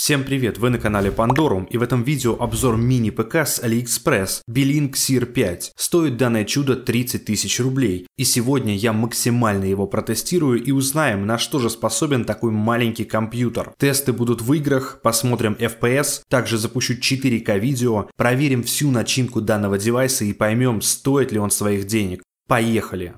Всем привет, вы на канале Pandorum и в этом видео обзор мини-ПК с AliExpress Belink Sir 5. Стоит данное чудо 30 тысяч рублей и сегодня я максимально его протестирую и узнаем на что же способен такой маленький компьютер. Тесты будут в играх, посмотрим FPS, также запущу 4К видео, проверим всю начинку данного девайса и поймем стоит ли он своих денег. Поехали!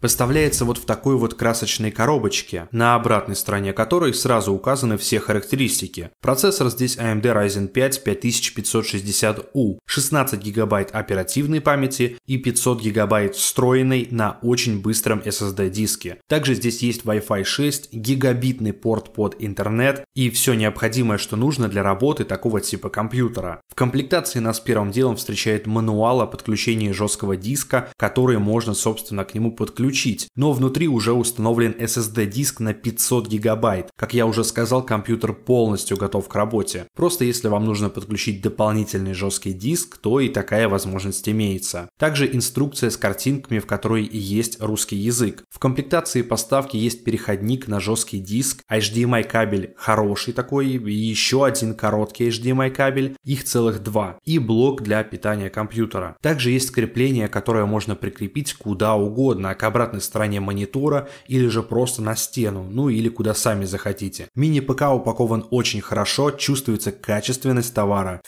поставляется вот в такой вот красочной коробочке, на обратной стороне которой сразу указаны все характеристики. Процессор здесь AMD Ryzen 5 5560U, 16 гигабайт оперативной памяти и 500 гигабайт встроенной на очень быстром SSD диске. Также здесь есть Wi-Fi 6, гигабитный порт под интернет и все необходимое, что нужно для работы такого типа компьютера. В комплектации нас первым делом встречает мануал о подключении жесткого диска, который можно собственно к нему подключить подключить, но внутри уже установлен SSD-диск на 500 гигабайт. Как я уже сказал, компьютер полностью готов к работе. Просто если вам нужно подключить дополнительный жесткий диск, то и такая возможность имеется. Также инструкция с картинками, в которой и есть русский язык. В комплектации поставки есть переходник на жесткий диск, HDMI кабель хороший такой, и еще один короткий HDMI кабель, их целых два, и блок для питания компьютера. Также есть крепление, которое можно прикрепить куда угодно, а к обратной стороне монитора или же просто на стену, ну или куда сами захотите. Мини-ПК упакован очень хорошо, чувствуется качественность товара.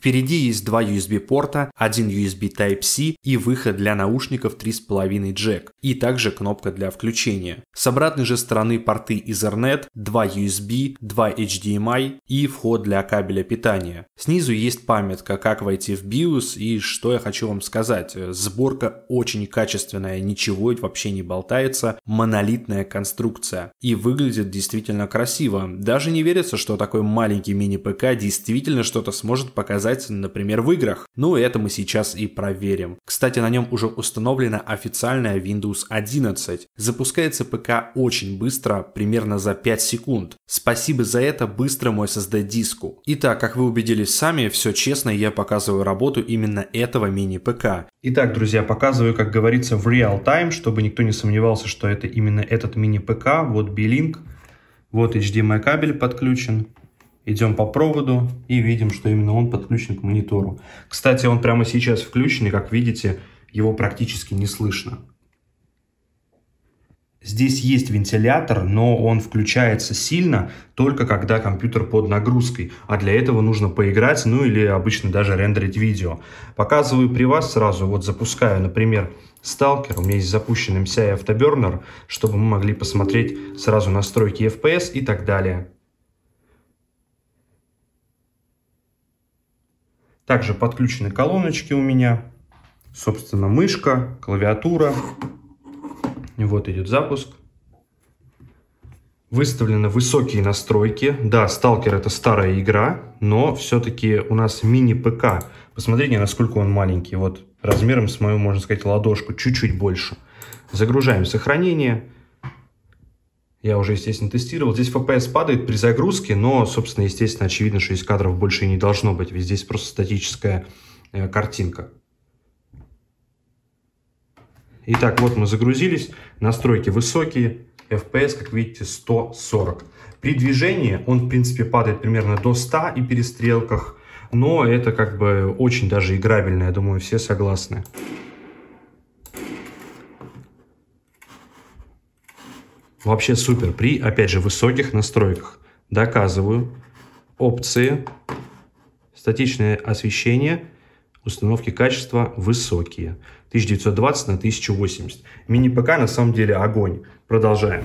Впереди есть два USB-порта, один USB Type-C и выход для наушников 3.5 джек, и также кнопка для включения. С обратной же стороны порты Ethernet, 2 USB, 2 HDMI и вход для кабеля питания. Снизу есть памятка, как войти в BIOS и что я хочу вам сказать. Сборка очень качественная, ничего вообще не болтается, монолитная конструкция. И выглядит действительно красиво. Даже не верится, что такой маленький мини-ПК действительно что-то сможет показать показатель, например, в играх. Ну, это мы сейчас и проверим. Кстати, на нем уже установлена официальная Windows 11. Запускается ПК очень быстро, примерно за 5 секунд. Спасибо за это быстрому SSD-диску. Итак, как вы убедились сами, все честно, я показываю работу именно этого мини-ПК. Итак, друзья, показываю, как говорится, в real time, чтобы никто не сомневался, что это именно этот мини-ПК. Вот B-Link, вот HDMI кабель подключен идем по проводу и видим, что именно он подключен к монитору. Кстати, он прямо сейчас включен, и как видите, его практически не слышно. Здесь есть вентилятор, но он включается сильно только когда компьютер под нагрузкой, а для этого нужно поиграть, ну или обычно даже рендерить видео. Показываю при вас сразу, вот запускаю, например, Stalker, у меня есть запущен MCI Afterburner, чтобы мы могли посмотреть сразу настройки FPS и так далее. Также подключены колоночки у меня. Собственно, мышка, клавиатура. Вот идет запуск. Выставлены высокие настройки. Да, Stalker это старая игра, но все-таки у нас мини-ПК. Посмотрите, насколько он маленький. Вот размером с мою, можно сказать, ладошку, чуть-чуть больше. Загружаем сохранение я уже, естественно, тестировал. Здесь FPS падает при загрузке, но, собственно, естественно, очевидно, что из кадров больше и не должно быть, ведь здесь просто статическая э, картинка. Итак, вот мы загрузились, настройки высокие, FPS, как видите, 140. При движении он, в принципе, падает примерно до 100 и перестрелках, но это как бы очень даже играбельно, я думаю, все согласны. Вообще супер. При, опять же, высоких настройках. Доказываю. Опции. Статичное освещение. Установки качества высокие. 1920 на 1080. Мини-ПК на самом деле огонь. Продолжаем.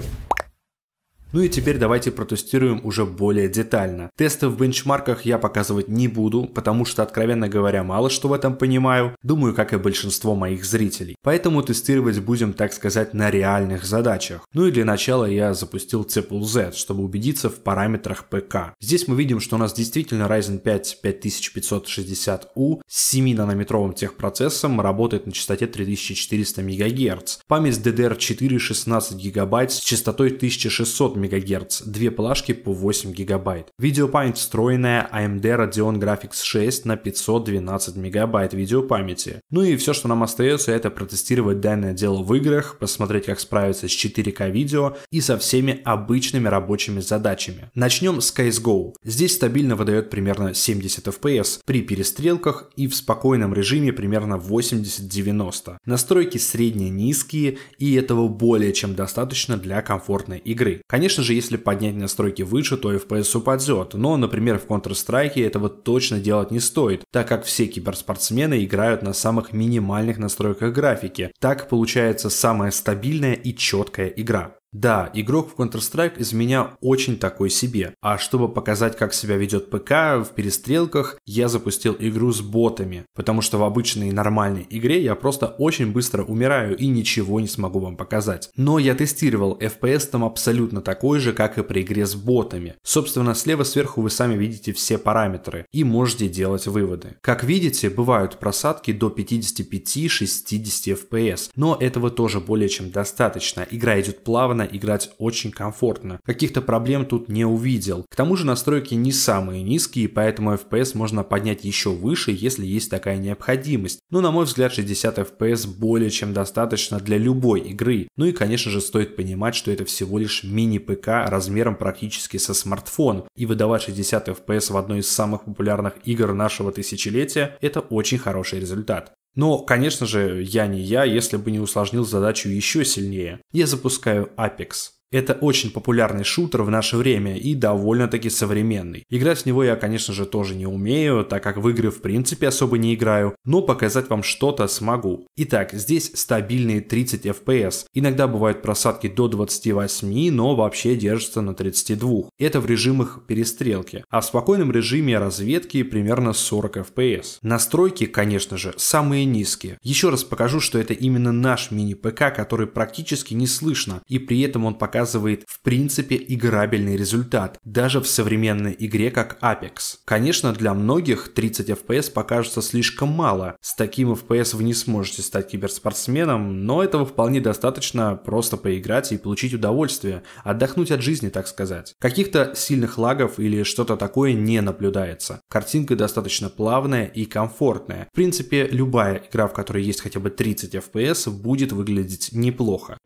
Ну и теперь давайте протестируем уже более детально. Тесты в бенчмарках я показывать не буду, потому что, откровенно говоря, мало что в этом понимаю. Думаю, как и большинство моих зрителей. Поэтому тестировать будем, так сказать, на реальных задачах. Ну и для начала я запустил CPUZ, чтобы убедиться в параметрах ПК. Здесь мы видим, что у нас действительно Ryzen 5 5560U с 7-нанометровым техпроцессом работает на частоте 3400 МГц. Память DDR4 16 ГБ с частотой 1600 МГц МГц, две плашки по 8 ГБ. Видеопамять встроенная AMD Radeon Graphics 6 на 512 МБ видеопамяти. Ну и все, что нам остается, это протестировать данное дело в играх, посмотреть, как справиться с 4К видео и со всеми обычными рабочими задачами. Начнем с CSGO. Здесь стабильно выдает примерно 70 FPS при перестрелках и в спокойном режиме примерно 80-90. Настройки средние-низкие и этого более чем достаточно для комфортной игры. Конечно, Конечно же, если поднять настройки выше, то FPS упадет, но, например, в Counter-Strike этого точно делать не стоит, так как все киберспортсмены играют на самых минимальных настройках графики. Так получается самая стабильная и четкая игра. Да, игрок в Counter-Strike из меня очень такой себе. А чтобы показать, как себя ведет ПК в перестрелках, я запустил игру с ботами. Потому что в обычной нормальной игре я просто очень быстро умираю и ничего не смогу вам показать. Но я тестировал, FPS там абсолютно такой же, как и при игре с ботами. Собственно, слева сверху вы сами видите все параметры и можете делать выводы. Как видите, бывают просадки до 55-60 FPS, но этого тоже более чем достаточно. Игра идет плавно играть очень комфортно. Каких-то проблем тут не увидел. К тому же настройки не самые низкие, поэтому FPS можно поднять еще выше, если есть такая необходимость. Но ну, на мой взгляд 60 FPS более чем достаточно для любой игры. Ну и конечно же стоит понимать, что это всего лишь мини-ПК размером практически со смартфон. И выдавать 60 FPS в одной из самых популярных игр нашего тысячелетия – это очень хороший результат. Но, конечно же, я не я, если бы не усложнил задачу еще сильнее. Я запускаю Apex. Это очень популярный шутер в наше время и довольно-таки современный. Играть в него я, конечно же, тоже не умею, так как в игры в принципе особо не играю, но показать вам что-то смогу. Итак, здесь стабильные 30 FPS. Иногда бывают просадки до 28, но вообще держится на 32. Это в режимах перестрелки, а в спокойном режиме разведки примерно 40 FPS. Настройки, конечно же, самые низкие. Еще раз покажу, что это именно наш мини-ПК, который практически не слышно, и при этом он показывает показывает в принципе играбельный результат, даже в современной игре как Apex. Конечно, для многих 30 FPS покажется слишком мало, с таким FPS вы не сможете стать киберспортсменом, но этого вполне достаточно просто поиграть и получить удовольствие, отдохнуть от жизни, так сказать. Каких-то сильных лагов или что-то такое не наблюдается. Картинка достаточно плавная и комфортная. В принципе, любая игра, в которой есть хотя бы 30 FPS, будет выглядеть неплохо.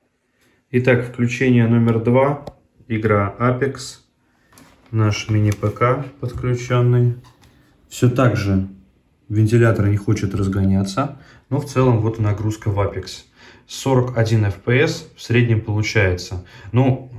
Итак, включение номер два. Игра Apex. Наш мини-ПК подключенный. Все так же вентилятор не хочет разгоняться. Но в целом вот нагрузка в Apex. 41 FPS в среднем получается. Ну,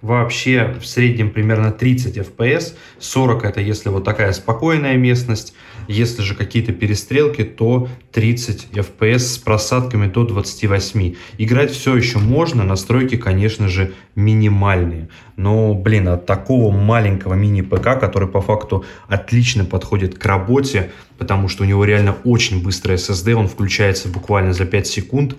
вообще в среднем примерно 30 FPS. 40 это если вот такая спокойная местность. Если же какие-то перестрелки, то 30 FPS с просадками до 28. Играть все еще можно, настройки, конечно же, минимальные. Но, блин, от такого маленького мини-ПК, который по факту отлично подходит к работе, потому что у него реально очень быстрый SSD, он включается буквально за 5 секунд,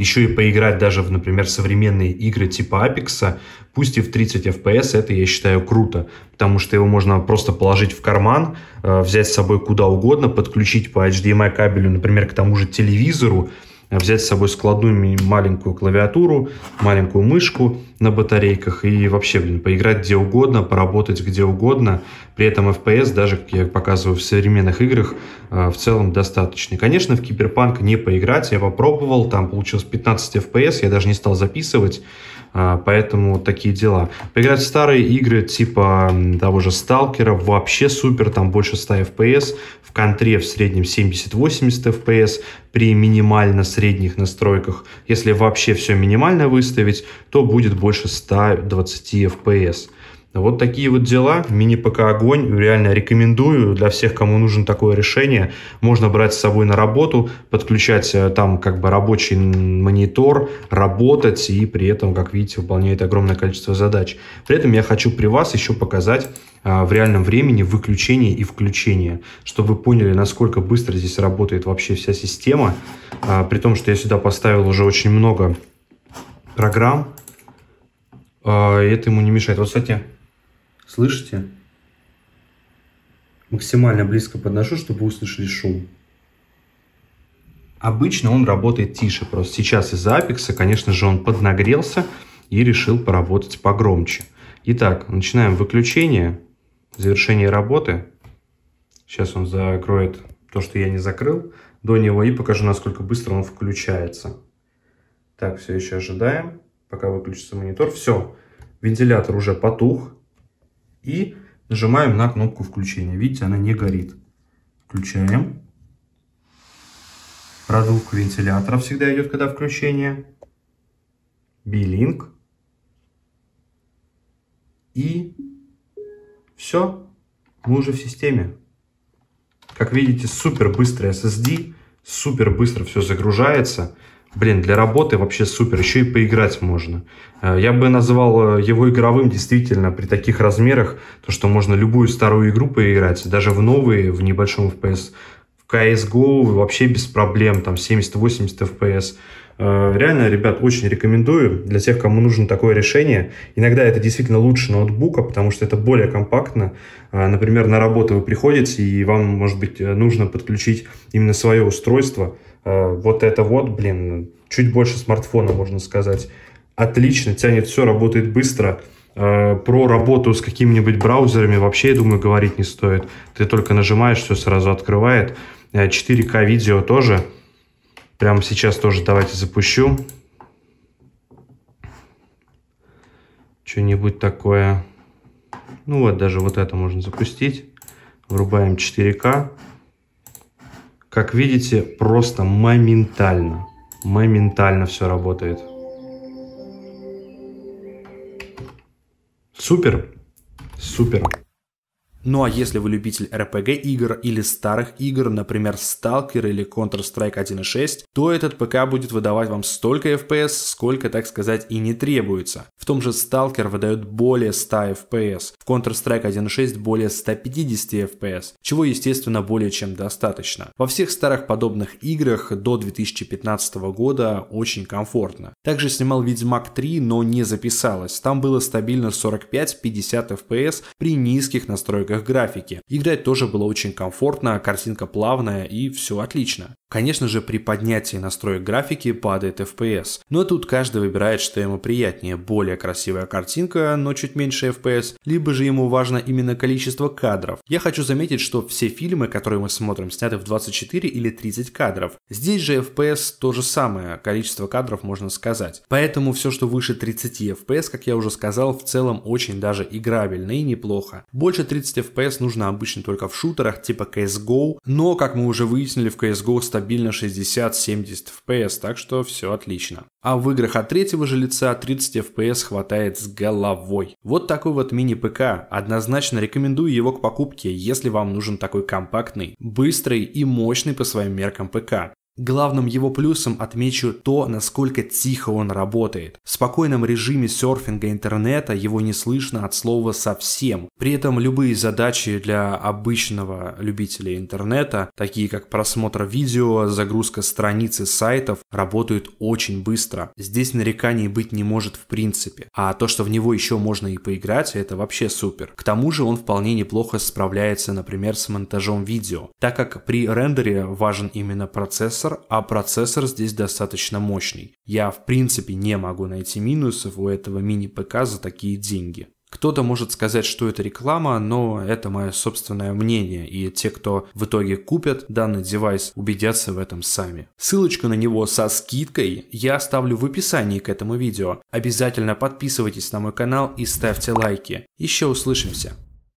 еще и поиграть даже в, например, современные игры типа Apex, пусть и в 30 FPS, это я считаю круто, потому что его можно просто положить в карман, э, взять с собой куда угодно, подключить по HDMI кабелю, например, к тому же телевизору, взять с собой складную маленькую клавиатуру, маленькую мышку на батарейках и вообще, блин, поиграть где угодно, поработать где угодно. При этом FPS даже, как я показываю в современных играх, э, в целом достаточно. Конечно, в Киберпанк не поиграть, я попробовал, там получилось 15 FPS, я даже не стал записывать, а, поэтому такие дела. Поиграть в старые игры типа того же Сталкера вообще супер, там больше 100 FPS, в контре в среднем 70-80 FPS при минимально средних настройках. Если вообще все минимально выставить, то будет больше 120 FPS. Вот такие вот дела. Мини-ПК «Огонь» реально рекомендую для всех, кому нужно такое решение. Можно брать с собой на работу, подключать э, там как бы рабочий монитор, работать и при этом, как видите, выполняет огромное количество задач. При этом я хочу при вас еще показать а, в реальном времени выключение и включение, чтобы вы поняли, насколько быстро здесь работает вообще вся система. А, при том, что я сюда поставил уже очень много программ, это ему не мешает. Вот, кстати, Слышите? Максимально близко подношу, чтобы вы услышали шум. Обычно он работает тише, просто сейчас из-за апекса, конечно же, он поднагрелся и решил поработать погромче. Итак, начинаем выключение, завершение работы. Сейчас он закроет то, что я не закрыл, до него и покажу, насколько быстро он включается. Так, все еще ожидаем, пока выключится монитор. Все, вентилятор уже потух, и нажимаем на кнопку включения. Видите, она не горит. Включаем. Продувка вентилятора всегда идет, когда включение. Билинг. И все, мы уже в системе. Как видите, супер быстрый SSD, супер быстро все загружается. Блин, для работы вообще супер, еще и поиграть можно. Э, я бы называл э, его игровым действительно при таких размерах, то что можно любую старую игру поиграть, даже в новые, в небольшом FPS. В CSGO вообще без проблем, там 70-80 FPS. Э, реально, ребят, очень рекомендую для тех, кому нужно такое решение. Иногда это действительно лучше ноутбука, потому что это более компактно. Э, например, на работу вы приходите, и вам, может быть, э, нужно подключить именно свое устройство. Вот это вот, блин, чуть больше смартфона, можно сказать. Отлично, тянет все, работает быстро. Про работу с какими-нибудь браузерами вообще, я думаю, говорить не стоит. Ты только нажимаешь, все сразу открывает. 4К видео тоже. Прямо сейчас тоже давайте запущу. Что-нибудь такое. Ну вот, даже вот это можно запустить. Врубаем 4К. Как видите, просто моментально. Моментально все работает. Супер. Супер. Ну а если вы любитель RPG игр или старых игр, например Stalker или Counter-Strike 1.6, то этот ПК будет выдавать вам столько FPS, сколько, так сказать, и не требуется. В том же Stalker выдает более 100 FPS, в Counter-Strike 1.6 более 150 FPS, чего, естественно, более чем достаточно. Во всех старых подобных играх до 2015 года очень комфортно. Также снимал Ведьмак 3, но не записалось. Там было стабильно 45-50 FPS при низких настройках настройках графики. Играть тоже было очень комфортно, картинка плавная и все отлично. Конечно же, при поднятии настроек графики падает FPS, но тут каждый выбирает, что ему приятнее, более красивая картинка, но чуть меньше FPS, либо же ему важно именно количество кадров. Я хочу заметить, что все фильмы, которые мы смотрим, сняты в 24 или 30 кадров. Здесь же FPS то же самое, количество кадров можно сказать. Поэтому все, что выше 30 FPS, как я уже сказал, в целом очень даже играбельно и неплохо. Больше 30 FPS нужно обычно только в шутерах типа CSGO, но, как мы уже выяснили, в CSGO стабильно 60-70 FPS, так что все отлично. А в играх от третьего же лица 30 FPS хватает с головой. Вот такой вот мини-ПК. Однозначно рекомендую его к покупке, если вам нужен такой компактный, быстрый и мощный по своим меркам ПК. Главным его плюсом отмечу то, насколько тихо он работает. В спокойном режиме серфинга интернета его не слышно от слова совсем. При этом любые задачи для обычного любителя интернета, такие как просмотр видео, загрузка страницы сайтов, работают очень быстро. Здесь нареканий быть не может в принципе. А то, что в него еще можно и поиграть, это вообще супер. К тому же он вполне неплохо справляется, например, с монтажом видео, так как при рендере важен именно процессор, процессор, а процессор здесь достаточно мощный. Я в принципе не могу найти минусов у этого мини-ПК за такие деньги. Кто-то может сказать, что это реклама, но это мое собственное мнение, и те, кто в итоге купят данный девайс, убедятся в этом сами. Ссылочку на него со скидкой я оставлю в описании к этому видео. Обязательно подписывайтесь на мой канал и ставьте лайки. Еще услышимся!